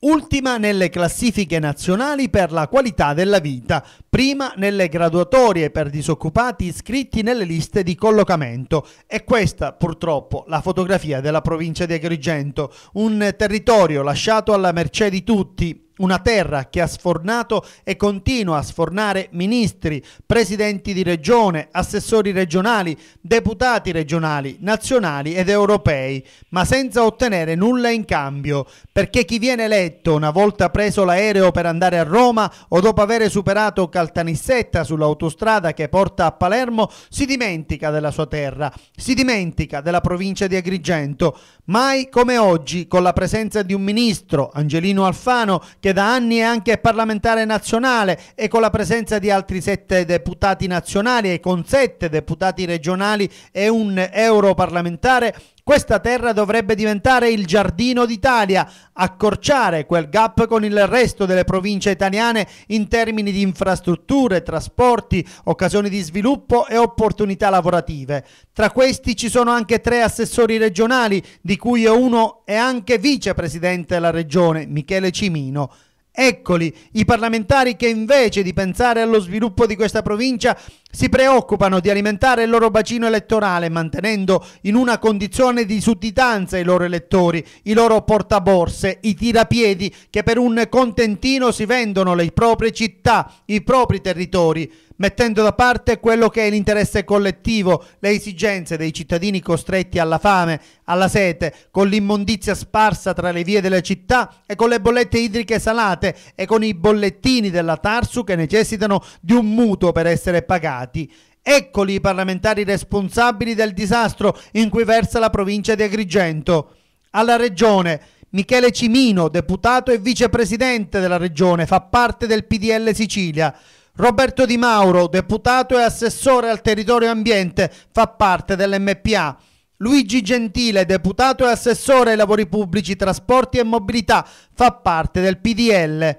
ultima nelle classifiche nazionali per la qualità della vita, prima nelle graduatorie per disoccupati iscritti nelle liste di collocamento. E questa purtroppo la fotografia della provincia di Agrigento, un territorio lasciato alla mercé di tutti, una terra che ha sfornato e continua a sfornare ministri, presidenti di regione, assessori regionali, deputati regionali, nazionali ed europei, ma senza ottenere nulla in cambio, perché chi viene eletto una volta preso l'aereo per andare a Roma o dopo aver superato Caltanissetta sull'autostrada che porta a Palermo si dimentica della sua terra, si dimentica della provincia di Agrigento. Mai come oggi, con la presenza di un ministro, Angelino Alfano, che da anni è anche parlamentare nazionale e con la presenza di altri sette deputati nazionali e con sette deputati regionali e un europarlamentare questa terra dovrebbe diventare il giardino d'Italia, accorciare quel gap con il resto delle province italiane in termini di infrastrutture, trasporti, occasioni di sviluppo e opportunità lavorative. Tra questi ci sono anche tre assessori regionali, di cui uno è anche vicepresidente della regione, Michele Cimino. Eccoli i parlamentari che invece di pensare allo sviluppo di questa provincia si preoccupano di alimentare il loro bacino elettorale mantenendo in una condizione di sudditanza i loro elettori, i loro portaborse, i tirapiedi che per un contentino si vendono le proprie città, i propri territori, mettendo da parte quello che è l'interesse collettivo, le esigenze dei cittadini costretti alla fame, alla sete, con l'immondizia sparsa tra le vie delle città e con le bollette idriche salate e con i bollettini della Tarsu che necessitano di un mutuo per essere pagati deputati. Eccoli i parlamentari responsabili del disastro in cui versa la provincia di Agrigento. Alla regione Michele Cimino, deputato e vicepresidente della regione, fa parte del PDL Sicilia. Roberto Di Mauro, deputato e assessore al territorio e ambiente, fa parte dell'MPA. Luigi Gentile, deputato e assessore ai lavori pubblici, trasporti e mobilità, fa parte del PDL.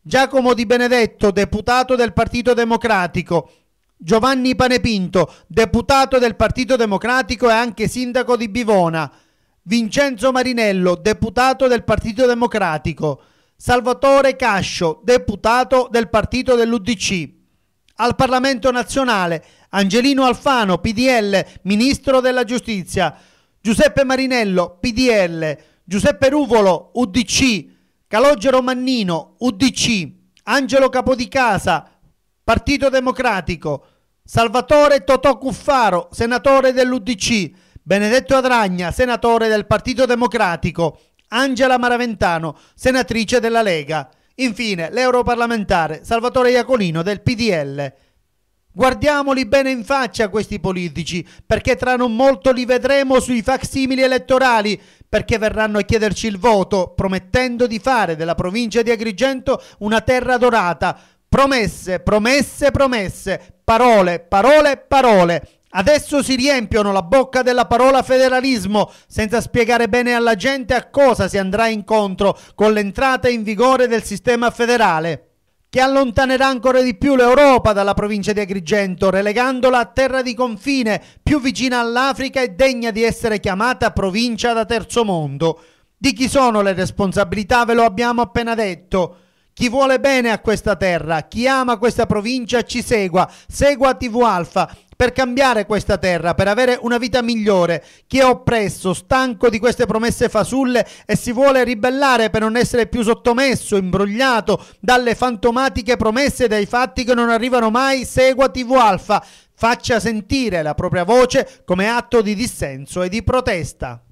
Giacomo Di Benedetto, deputato del Partito Democratico, Giovanni Panepinto, deputato del Partito Democratico e anche sindaco di Bivona, Vincenzo Marinello, deputato del Partito Democratico, Salvatore Cascio, deputato del Partito dell'Udc. Al Parlamento nazionale, Angelino Alfano, PDL, Ministro della Giustizia, Giuseppe Marinello, PDL, Giuseppe Ruvolo, UDC, Calogero Mannino, UDC, Angelo Capodicasa, PDL. Partito Democratico, Salvatore Totò Cuffaro, senatore dell'UDC, Benedetto Adragna, senatore del Partito Democratico, Angela Maraventano, senatrice della Lega. Infine, l'europarlamentare Salvatore Iacolino del PDL. Guardiamoli bene in faccia questi politici, perché tra non molto li vedremo sui facsimili elettorali, perché verranno a chiederci il voto, promettendo di fare della provincia di Agrigento una terra dorata, Promesse, promesse, promesse, parole, parole, parole. Adesso si riempiono la bocca della parola federalismo senza spiegare bene alla gente a cosa si andrà incontro con l'entrata in vigore del sistema federale che allontanerà ancora di più l'Europa dalla provincia di Agrigento, relegandola a terra di confine, più vicina all'Africa e degna di essere chiamata provincia da terzo mondo. Di chi sono le responsabilità ve lo abbiamo appena detto. Chi vuole bene a questa terra, chi ama questa provincia ci segua, segua TV Alfa per cambiare questa terra, per avere una vita migliore. Chi è oppresso, stanco di queste promesse fasulle e si vuole ribellare per non essere più sottomesso, imbrogliato dalle fantomatiche promesse e dai fatti che non arrivano mai, segua TV Alfa. Faccia sentire la propria voce come atto di dissenso e di protesta.